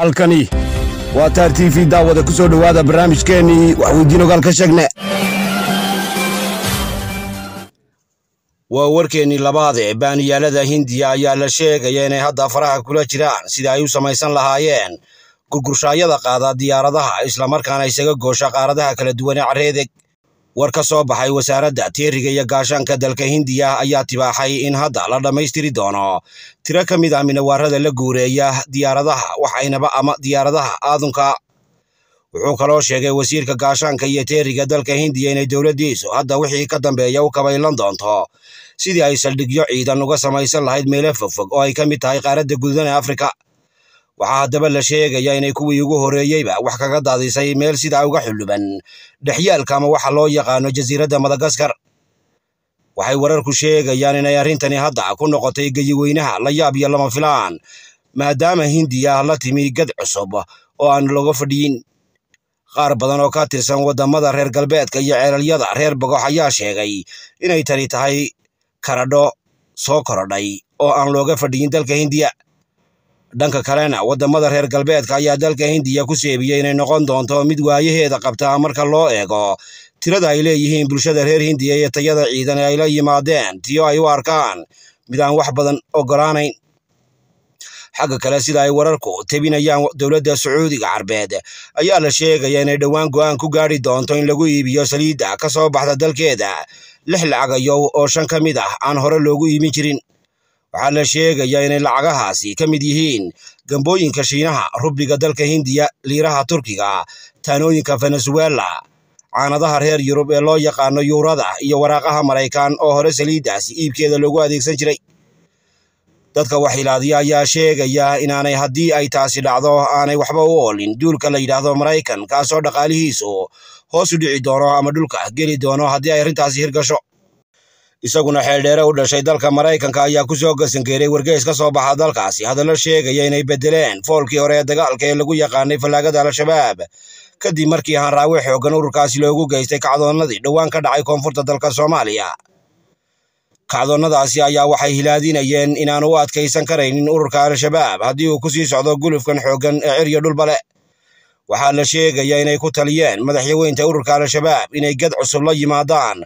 halkani waa taar t v daawada ku soo dhowaada barnaamijkeennii wax weydiin ogaal ka waa warkeennii labaad ee baaniyaalada hindiya ayaa la sheegaya inay hadda faraha kula jiraan sida ay u samaysan lahaayeen gurgurshaayada qaada diyaaradaha islamarkaana isaga goosha qaaradaha kala duwan ee careedeg war ka soo baxay wasaaradda teeriga iyo gaashaanka dalka hindiya ayaa tibaaxay in hadda la dhammaystiri doono tiro ka mid ah minawaarada la guureeya diyaaradaha waxaynaba ama diyaaradaha aadunka wuxuu kaloo sheegay wasiirka gaashaanka iyo teeriga dalka hindiya inay dowladdiisu hadda wixii ka dambeeya u kabaylan doonto sidii ay saldhigyo ciidan uga samaysan lahayd meelo fogfog oo ay ka mid tahay qaaradda gududan ee afrika waxaa haddaba la sheegaya inay kuwii ugu horreeyeyba wax kaga daadisay meel sidaa uga xulluban dhexyaalka ama waxa loo yaqaano jasiiradda madagaskar waxay wararku sheegayaan inay arrintani hadda ku noqotay geyiweynaha la yaab iyo lama filaan maadaama hindiya ah la timi gad cusub oo aan looga fadhiyin qaar badan oo ka tirsan waddamada reer galbeedka iyo ceelalyada reer bagox ayaa sheegay inay tani tahay karadho soo korodhay oo aan looga fadhiyin dalka hindiya dhanka kalena waddamada reer galbeedka ayaa dalka hindiya ku seebiyey inay noqon doonto mid waayaheeda qabtaa marka loo eego tirada ay leeyihiin bulshada reer hindiya iyo tayada ciidan ee ay la yimaadeen tiyo ay u arkaan mid aan wax badan ogolaanayn xagga kale sida ay wararku tebinayaan dowladda sacuudiga carbeed ayaa la sheegaya inay dhowaan go'aan ku gaari doonto in lagu iibiyo saliidda ka soo baxda dalkeeda lix lacagayow oo shan ka mid ah aan hore loogu iibin jirin waxaa la sheegayaa inay lacagahaasi ka mid yihiin gambooyinka shiinaha rubliga dalka hindiya liiraha turkiga taanooyinka venezuela caanadaha reer yurub ee loo yaqaano yuurada iyo waraaqaha maraykan oo hore saliiddaasi iibkeeda loogu adeegsan jiray dadka wax waxyilaadiya ayaa sheegaya inaanay haddii ay taasi dhacdo aanay waxba u oolin duulka la yidhaahdo maraykan kaasoo dhaqaalihiisu hoos u dhici doono ama dhulka geli doono haddii ay arrintaasi hirgasho isaguna xeeldheere u dhashay dalka maraykanka ayaa kusoo gasangeeray wargeys ka soo baxa dalkaasi hadallo sheegaya inay beddeleen foolkii hore ee dagaalka ee lagu yaqaanay fallaagada al-shabaab kadib markii hanraawe xoogan ururkaasi loogu geystay kacdoonnadii dhowaan ka dhacay koonfurta dalka soomaaliya kacdoonnadaasi ayaa waxay hilaadinayeen inaanu u adkaysan karaynin ururka al-shabaab haddii uu kusii socdo gulufkan xooggan ee ciryo dhulba leh waxaa la sheegaya inay ku taliyeen madaxyaweynta ururka al-shabaab inay ged cusub la yimaadaan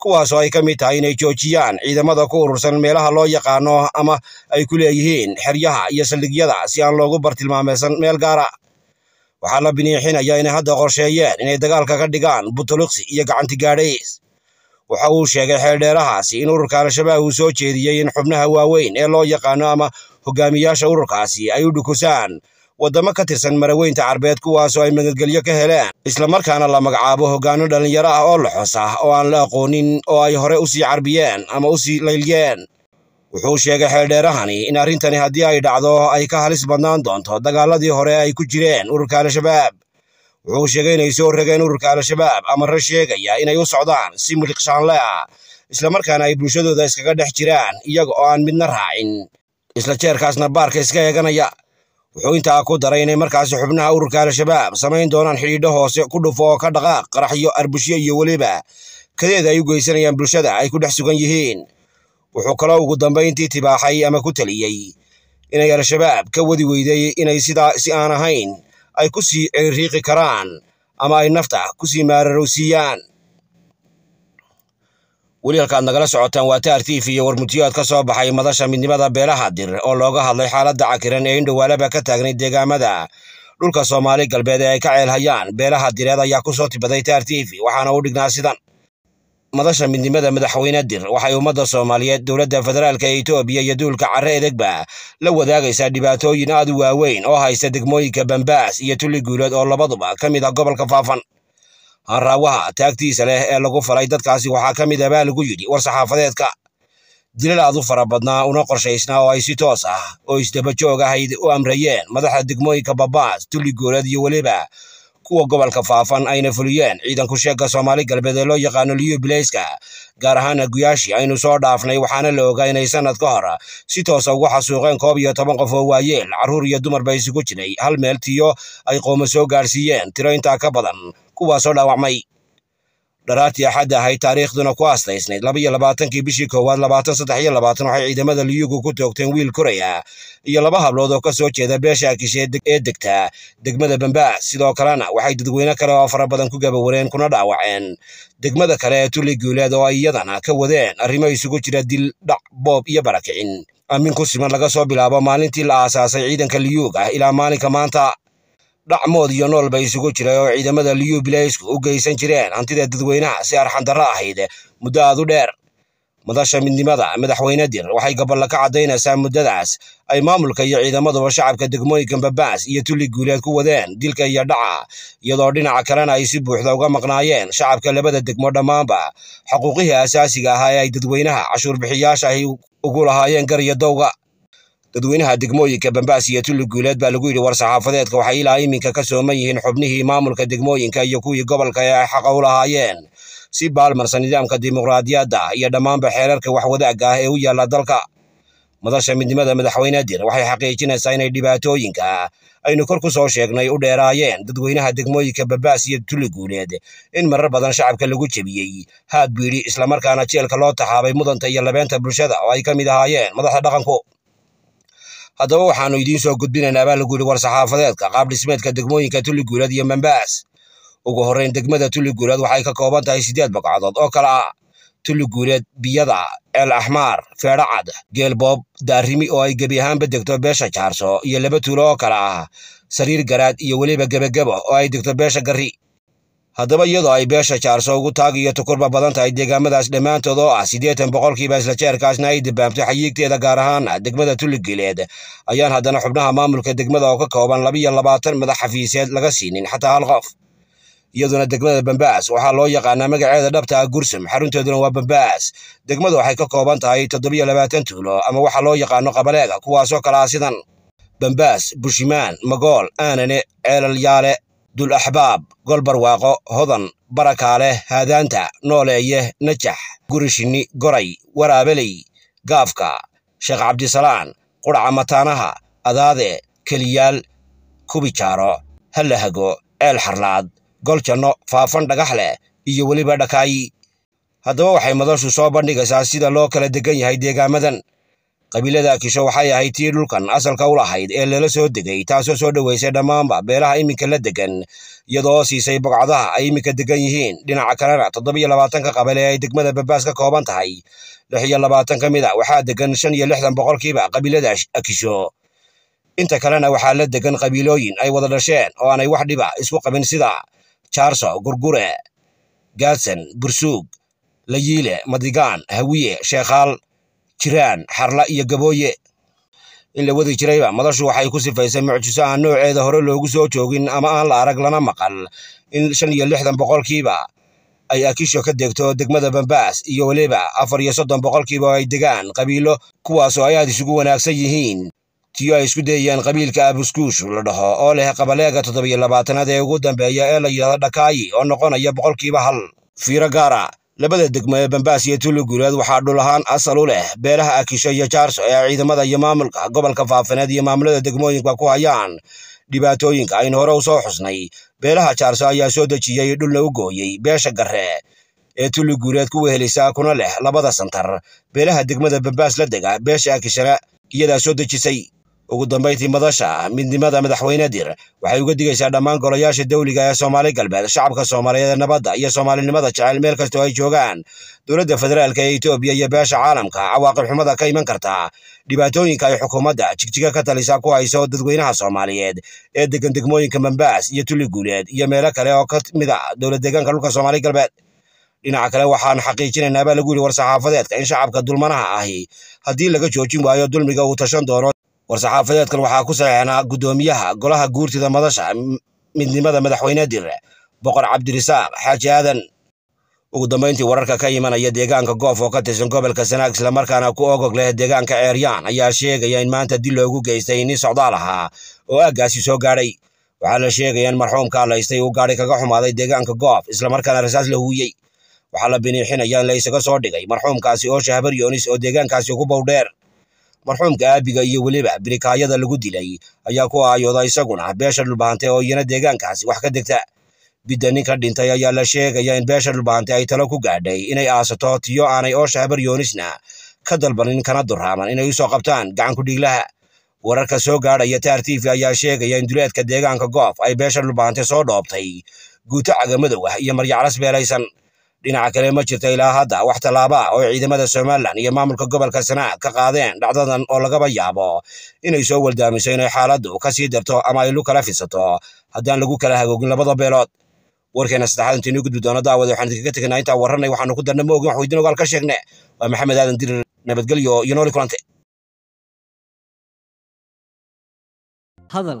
kuwaas oo ay ka mid tahay inay joojiyaan ciidamada ku urursan meelaha loo yaqaano ama ay ku leeyihiin xeryaha iyo saldhigyada si aan loogu bartilmaameysan meel gaara waxaa la biniixinaya inay hadda qorsheeyeen inay dagaalka ka dhigaan butuluqsi iyo gacanti gaadhays waxa uu sheegay xeeldheerahaasi in ururka al-shabaab uu soo jeediyey in xubnaha waaweyn ee loo yaqaano ama hogaamiyaasha ururkaasi ay u dhukusaan waddamo ka tirsan maraweynta carbeed kuwaasoo ay magadgelyo ka heleen islamarkaana la magacaabo hoggaano dhallinyaro ah oo laxoos ah oo aan la aqoonin oo ay hore u sii carbiyeen ama u sii layliyeen wuxuu sheegay xeeldheerahani in arrintani haddii ay dhacdo ay ka halis badnaan doonto dagaalladii hore ay ku jireen ururka al-shabaab wuxuu sheegay inay soo rageen ururka al-shabaab amarre sheegaya inay u socdaan si miliqshaanle ah islamarkaana ay bulshadooda iskaga dhex jiraan iyaga oo aan midna raacin isla jeerkaasna baarka iska eeganaya wuxuu intaa ku daray inay markaasi xubnaha ururka al-shabaab samayn doonaan xidhiidho hoose ku dhufo oo ka dhaqaaq qaraxyo arbushyo iyo weliba kadeeda ay u geysanayaan bulshada ay ku dhex sugan yihiin wuxuu kaloo ugu dambayntii tibaaxay ama ku taliyey inay al-shabaab ka wadi weyday inay sidaa si aan ahayn ay ku sii ciriiqi karaan ama ay nafta ku sii maararowsiiyaan weli aad nagala socotaan waa t v iyo warmutiyoad ka soo baxay madasha midnimada beelaha dir oo looga hadlay xaaladda cakiran ee indhowaalaba ka taagnay deegaamada dhulka soomaali galbeed ee ay ka ceelhayaan beelaha direed ayaa ku soo tibaday v waxaana u dhignaa sidan madasha midnimada madaxweyne dir waxay ummadda soomaaliyeed dowladda federaalk ee itoobiya iyo duulka care edegba la wadaagaysaa dhibaatooyin aad u waaweyn oo haysta degmooyinka bambaas iyo tulli guulood oo labaduba ka mid ah gobolka faafan araawaha taagtiisa leh ee lagu falay dadkaasi waxaa ka mid ah baa lagu yidhi war saxaafadeedka dilal aad u fara badnaa una qorshaysnaa oo ay si toos ah oo isdaba joog ahayd u amrayeen madaxda degmooyinka babaas tulli goorad iyo weliba kuwa gobolka faafan ayna fuliyeen ciidanku sheegka soomaali galbeed ee loo yaqaano liyubileyska gaar ahaan aguyaashi aynu soo dhaafnay waxaana la ogaa inay sannad ka hor si toosa ah ugu xasuuqeen koob iyo toban qof oo waayeel carruur iyo dumar ba isugu jiray hal meel tiyo ay qooma soo gaarsiiyeen tiro intaa ka badan kuwaasoo dhaawacmay dharaartii axad ahay taariikhduna ku astaysnayd labaiyo labaatankii bishii koowaad labaatan saddex iyo labaatan waxay ciidamada liyugu ku toogteen wiil kureya iyo laba hablood oo kasoo jeeda beesha akishe ee degta degmada bambaas sidoo kalena waxay dadweyne kale oo fara badan ku gabawareen kuna dhaawaceen degmada kale ee tulli guuleed oo ay iyadana ka wadeen arrimo isugu jira dil dhac boob iyo barakicin amin ku siman laga soo bilaabo maalintii la aasaasay ciidanka liyuug ah ilaa maalinka maanta dhacmood iyo nool bay isugu jiray oo ciidamada liyubilayisku u geysan jireen hantida dadweynaha si arxandarro ahayd muddo aad u dheer madasha midnimada madaxweyne dir waxay gaballa ka caddaynaysaa muddadaas ay maamulka iyo ciidamaduba shacabka degmooyinka babaas iyo tulli guuleed ku wadeen dilka iyo dhaca iyadoo dhinaca kalena ay si buuxda uga maqnaayeen shacabka labada degmo dhammaanba xuquuqihii asaasiga ahaa ee ay dadweynaha cashuur bixiyaasha ay ugu lahaayeen gar iyo dowga dadweynaha degmooyinka bambaas iyo guuleed baa lagu yidhi war saxaafadeedka waxay ilaa iminka ka sooman yihiin xubnihii maamulka degmooyinka iyo kuwii gobolka ee ay xaqa u lahaayeen si baalmarsan nidaamka dimuqraadiyadda iyo dhammaanba xeerarka waxwadaagga ah ee u yaalla dalka madasha midnimada madaxweyne dir waxay xaqiijinaysaa inay dhibaatooyinka aynu kor ku soo sheegnay u dheeraayeen dadweynaha degmooyinka babaas iyo tulluguuleed in marar badan shacabka lagu jebiyey haad biidhi islamarkaana jeelka loo taxaabay mudanta iyo labeenta bulshada oo ay ka mid ahaayeen madaxda dhaqanku haddaba waxaanu idiin soo gudbinaynaa baa lagu yidhi war-saxaafadeedka qaab dhismeedka degmooyinka tuliguuleed iyo mambaas ugu horrayn degmada tuliguuleed waxay ka kooban tahay siddeed baqcadood oo kale ah tuliguuleed biyada eel axmaar feedhacad geelboob daarimi oo ay gebi ahaanba degto beesha jaarso iyo laba tuulo oo kale ah sariir garaad iyo weliba gebagebo oo ay degto beesha gari haddaba iyadoo ay beesha jaarso ugu taag iyo tukurba badan tahay deegaamadaas dhammaantood oo ah siddeetan boqolkiiba isla jeerkaasna ay dabaamtay xayiigteeda gaar ahaan degmada tulligileed ayaan haddana xubnaha maamulka degmada oo ka kooban labiiyo labaatan madax xafiiseed laga siinin xataa hal qof iyaduna degmada bambaas waxaa loo yaqaanaa magaceeda dhabta ah gursum xarunteeduna waa bambaas degmadu waxay ka kooban tahay toddobiyo labaatan tuulo ama waxaa loo yaqaano qabaleega kuwaasoo kale ah sidan bambaas bushimaan magool aanane ceelalyaale dul axbaab barwaaqo hodan barakaale haadaanta nooleeye najax gurishinni goray waraabeley gaafka sheekh cabdisalaan qudhaca mataanaha adaade keliyaal kubijaaro hallahago eel xarlaad gol janno faafan dhagax leh iyo weliba dhakaayi haddaba waxay madashu soo bandhigaysaa sida loo kala degan yahay deegaamadan qabiilada akisho waxay ahayd tii dhulkan asalka u lahayd ee lala soo degay taasoo soo dhoweysay dhammaanba beelaha iminka la degan iyadoo siisay bogcadaha ay iminka degan yihiin dhinaca kalena toddobiyo labaatanka ee ay degmada babaas ka kooban tahay lix iyo labaatan ka mid a ah, waxaa degan shan iyo lixdan boqolkiiba qabiilada akisho inta kalena waxaa la degan qabiilooyin ay wada dhasheen oo aanay wax dhiba isku qabin sida jaarso gurgure gaadsan bursuug layiile madigaan hawiye sheekhaal jiraan xarla iyo gabooye in la wadi jirayba madashu waxay ku sifaysay mucjiso aan nooceeda hore loogu soo joogin ama aan la arag lana maqal in shan iyo lixdan boqolkiiba ay akisho ka degto degmada bambaas iyo weliba afar iyo soddon boqolkiiba oo ay degaan qabiilo kuwaasoo ay aada isugu wanaagsan yihiin tiyo ay isku dayayaan qabiilka abuskuush la dhaho oo leh qabaleega toddobiyo labaatanaad ee ugu dambeeya ee la yidhahdo dhakaayi oo noqonaya boqolkiiba hal fiiro gaara labada degmo ee bambaas iyo tulli guuleed waxaa dhul ahaan asal u leh beelaha akisho iyo jaarso ee ciidamada iyo maamulka gobolka faafaneed iyo maamulada degmooyinka ku hayaan dhibaatooyinka aynu hore u soo xusnay beelaha jaarso ayaa soo dejiyey dhulna u gooyey beesha gare ee tulli guuleed kuwa helisaa kuna leh labada santar beelaha degmada bambaas la dega beesha akishana iyadaa soo dejisay ugu dambayntii madasha midnimada madaxweyne dir waxay uga digaysaa dhammaan golayaasha dawliga ee soomaali galbeed shacabka soomaaliyeed nabadda iyo soomaalinimada jecel meel kastoo ay joogaan dowladda federaalk ee etoobiya iyo beesha caalamka cawaaqib xumada ka iman kartaa dhibaatooyinka ay xukuumadda jigjiga ka talisaa ku hayso dadweynaha soomaaliyeed ee degan degmooyinka mambaas iyo tuli guuleed iyo meelo kale oo ka mid a ah dowlad deegaanka dhulka soomaali galbeed dhinaca kale waxaan xaqiijinaynaabaa lagu yidhi war saxaafadeedka in shacabka dulmanaha ahi haddii laga joojin waayo dulmiga uu tashan doono warsaxaafadeedkan waxaa ku saxeexnaa guddoomiyaha golaha guurtida madasha midnimada madaxweyne dire boqor cabdirasaaq xaaji aadan ugu dambayntii wararka ka imanaya deegaanka goof oo ka tirsan gobolka sanaag islamarkaana ku ogog leh deegaanka ceeryaan ayaa sheegaya in maanta dil loogu geystay nin socdaal ahaa oo aaggaasi soo gaadhay waxaa la sheegaya in marxuumka laystay uu gaadhi kaga xumaaday deegaanka goof islamarkaana rasaas la huuyey waxaa la biniixinaya in laysaga soo dhigay marxuumkaasi oo shahbar yoonis oo deegaankaasi ugu bowdheer marxuumka aabiga iyo weliba birikaayada lagu dilay ayaa ku aayooda isaguna beesha dhulbaante oo iyana deegaankaasi wax ka degta bidda ninka dhintay ayaa la sheegaya in beesha dhulbaante ay talo ku gaadhay inay aasato tiyo aanay oosha habar yoonisna ka dalbanin kana duraaman inay usoo qabtaan dhiiglaha wararka soo gaadhaya taar tifi ayaa sheegaya in duleedka deegaanka goof ay beesha dhulbaante soo dhoobtay guuto cagamadowah iyo maryaclas beelaysan dhinaca kale ma jirta ilaa hadda wax tallaabaa ah oo ciidamada somalilan iyo maamulka gobolka sanaa ka qaadeen dhacdadan oo lagaba yaabo inay soo waldaamiso inay xaaladdu ka sii darto ama ay lu kala fidsato haddaan lagu kala hagoogin labada beelood warkeena saddexaad inta inuu gudbi doona daawada waxaan idinkaga tegaynaa intaa warranay waxaanu ku darna ma wax weydiin ogaal ka sheegne waa maxamed aadan dirir nabadgelyo iyo nooli kulante hadal